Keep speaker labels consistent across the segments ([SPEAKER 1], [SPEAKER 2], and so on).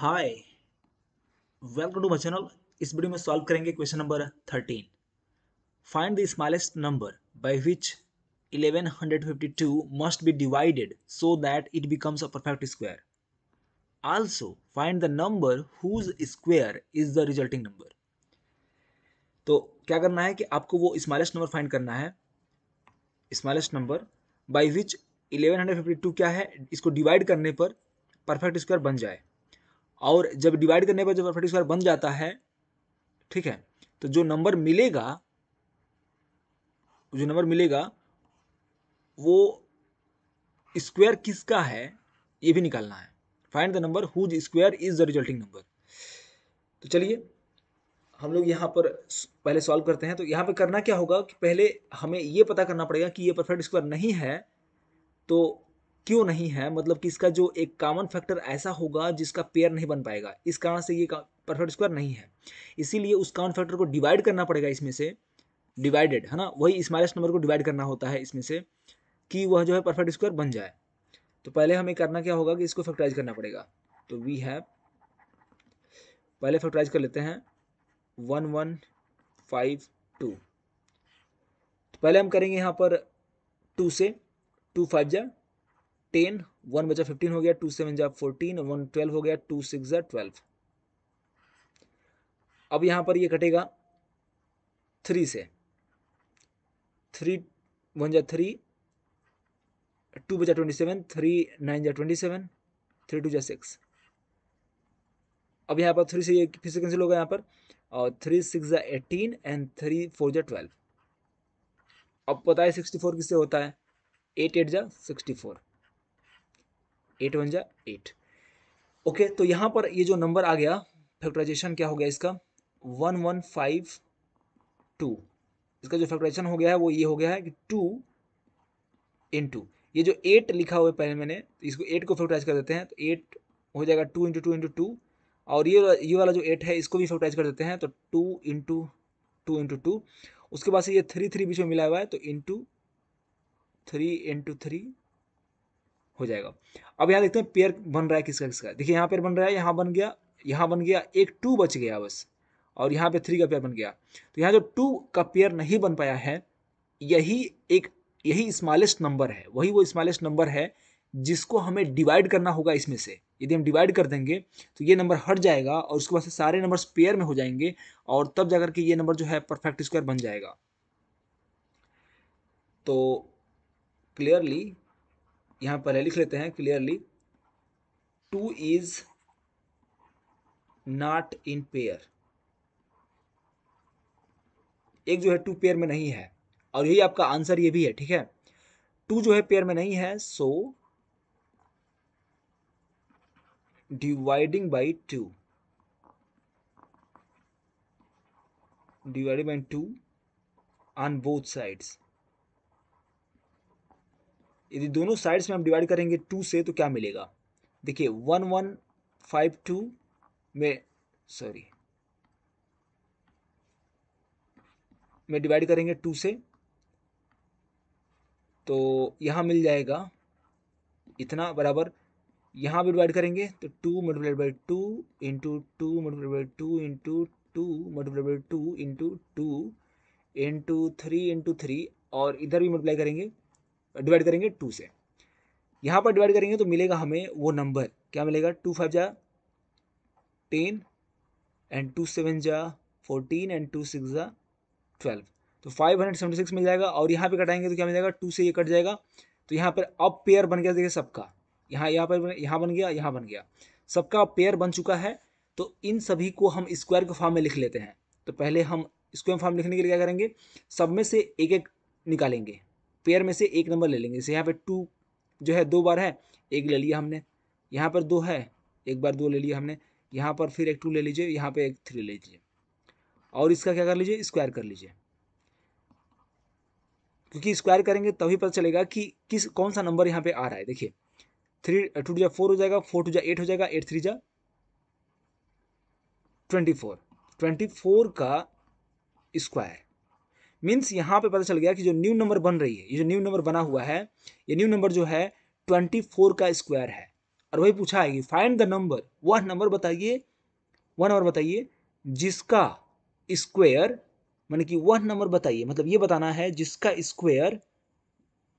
[SPEAKER 1] hi welcome to my channel इस video में solve करेंगे question number thirteen find the smallest number by which 1152 must be divided so that it becomes a perfect square also find the number whose square is the resulting number तो क्या करना है कि आपको वो smallest number find करना है smallest number by which eleven क्या है इसको डिवाइड करने पर परफेक्ट स्क्वायर बन जाए और जब डिवाइड करने पर जब परफेक्ट स्क्वायर बन जाता है ठीक है तो जो नंबर मिलेगा जो नंबर मिलेगा वो स्क्वायर किसका है ये भी निकालना है find the number whose square is the resulting number तो चलिए हम लोग यहाँ पर पहले सॉल्व करते हैं तो यहाँ पे करना क्या होगा कि पहले हमें ये पता करना पड़ेगा कि ये परफेक्ट स्क्वायर नहीं है तो क्यों नहीं है मतलब कि इसका जो एक कॉमन फैक्टर ऐसा होगा जिसका पेयर नहीं बन पाएगा इस कारण से ये परफेक्ट स्क्वायर नहीं है इसीलिए उस कॉमन फैक्टर को डिवाइड करना पड़ेगा इसमें से डिवाइडेड है ना वही स्मॉलेस्ट नंबर को डिवाइड करना होता है इसमें से कि वह जो है परफेक्ट स्क्वायर बन जाए तो पहले हमें करना क्या होगा कि इसको फैक्टराइज करना पड़ेगा तो वी हैव पहले फैक्टराइज कर लेते हैं वन वन फाइव टू तो पहले हम करेंगे यहाँ पर टू से टू फाइव जा टेन वन बचा फिफ्टीन हो गया टू सेवन जा फोर्टीन वन ट्वेल्व हो गया टू सिक्स जा ट्वेल्व अब यहाँ पर ये कटेगा थ्री से थ्री वन जा थ्री टू बजा ट्वेंटी सेवन थ्री नाइन जा ट्वेंटी सेवन थ्री टू जा सिक्स अब यहाँ पर थ्री से ये फिर से कैंसिल होगा यहाँ पर और थ्री सिक्स जा एटीन एंड थ्री फोर जा ट्वेल्व अब पता है सिक्सटी फोर किससे होता है एट एट जा सिक्सटी फोर एट वन जा एट ओके तो यहाँ पर ये जो नंबर आ गया फैक्टराइजेशन क्या हो गया इसका वन वन फाइव टू इसका जो फैक्टराइजेशन हो गया है वो ये हो गया है कि टू इन टू ये जो एट लिखा हुआ है पहले मैंने तो इसको एट को फैक्टराइज कर देते हैं तो एट हो जाएगा two into two into two और ये ये वाला जो एट है इसको भी फैक्टराइज कर देते हैं तो two into two into two उसके बाद से ये थ्री थ्री बीच में मिला हुआ है तो इंटू थ्री इंटू थ्री हो जाएगा अब यहाँ देखते हैं पेयर बन रहा है किसका किसका देखिए यहाँ पेयर बन रहा है यहाँ बन गया यहाँ बन गया एक टू बच गया बस और यहाँ पे थ्री का पेयर बन गया तो यहाँ जो टू का पेयर नहीं बन पाया है यही एक यही स्मॉलेस्ट नंबर है वही वो स्मॉलेस्ट नंबर है जिसको हमें डिवाइड करना होगा इसमें से यदि हम डिवाइड कर देंगे तो ये नंबर हट जाएगा और उसके बाद से सारे नंबर्स पेयर में हो जाएंगे और तब जाकर के ये नंबर जो है परफेक्ट स्क्वायर बन जाएगा तो क्लियरली यहां पहले लिख लेते हैं clearly two is not in pair एक जो है टू पेयर में नहीं है और यही आपका आंसर ये भी है ठीक है टू जो है पेयर में नहीं है so dividing by two dividing by two on both sides यदि दोनों साइड्स में हम डिवाइड करेंगे टू से तो क्या मिलेगा देखिए वन वन फाइव टू में सॉरी में डिवाइड करेंगे टू से तो यहाँ मिल जाएगा इतना बराबर यहाँ भी डिवाइड करेंगे तो two multiplied by two into two multiplied by two into two multiplied by two into two into three into three और इधर भी मल्टीप्लाई करेंगे डिवाइड करेंगे टू से यहाँ पर डिवाइड करेंगे तो मिलेगा हमें वो नंबर क्या मिलेगा टू फाइव जा टेन एंड टू सेवन जा फोर्टीन एंड टू सिक्स जा ट्वेल्व तो फाइव हंड्रेड सेवेंटी सिक्स मिल जाएगा और यहाँ पे कटाएंगे तो क्या मिल जाएगा टू से ये कट जाएगा तो यहाँ पर अब पेयर बन गया देखिए सबका यहाँ यहाँ पर यहाँ बन गया यहाँ बन गया सबका पेयर बन चुका है तो इन सभी को हम स्क्वायर के फॉर्म में लिख लेते हैं तो पहले हम स्क्वायर फॉर्म लिखने के लिए क्या करेंगे सब में से एक एक निकालेंगे पेयर में से एक नंबर ले लेंगे जैसे यहाँ पे टू जो है दो बार है एक ले लिया हमने यहाँ पर दो है एक बार दो ले लिया हमने यहाँ पर फिर एक टू ले लीजिए यहाँ पर एक थ्री ले लीजिए और इसका क्या कर लीजिए स्क्वायर कर लीजिए क्योंकि स्क्वायर करेंगे तभी पता चलेगा कि किस कौन सा नंबर यहाँ पर आ रहा है देखिए थ्री टू टू जा फोर हो जाएगा फोर टू जा एट हो जाएगा एट थ्री जा ट्वेंटी फोर ट्वेंटी फोर का स्क्वायर मीन्स यहाँ पे पता चल गया कि जो न्यू नंबर बन रही है ये जो न्यू नंबर बना हुआ है ये न्यू नंबर जो है ट्वेंटी फोर का स्क्वायर है और वही पूछा है कि फाइंड द नंबर वह नंबर बताइए वह नंबर बताइए जिसका स्क्वेयर मान कि वह नंबर बताइए मतलब ये बताना है जिसका स्क्वेयर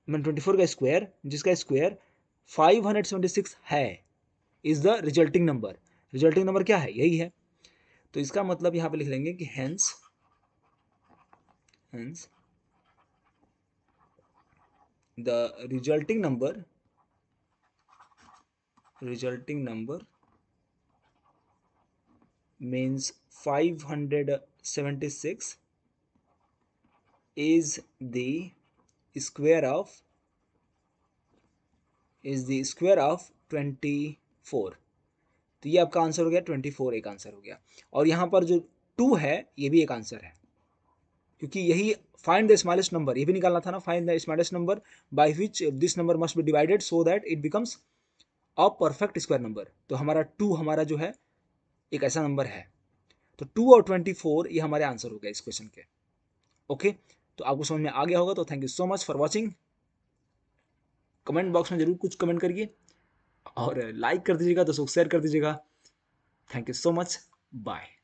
[SPEAKER 1] मैंने ट्वेंटी फोर का स्क्वायर जिसका square five hundred seventy six है is the resulting number resulting number क्या है यही है तो इसका मतलब यहाँ पे लिख लेंगे कि hence Hence, the resulting number resulting number means 576 is the square of is the square of 24 तो ये आपका आंसर हो गया ट्वेंटी फोर एक आंसर हो गया और यहाँ पर जो टू है ये भी एक आंसर है क्योंकि यही फाइंड द स्मॉलेस्ट नंबर ये भी निकालना था ना find the smallest number by which this number must be divided so that it becomes a perfect square number तो हमारा टू हमारा जो है एक ऐसा नंबर है तो टू और ट्वेंटी फोर ये हमारे आंसर हो गया इस क्वेश्चन के ओके तो आपको समझ में आ गया होगा तो thank you so much for watching comment box में जरूर कुछ कमेंट करिए और लाइक कर दीजिएगा दोस्तों शेयर कर दीजिएगा thank you so much bye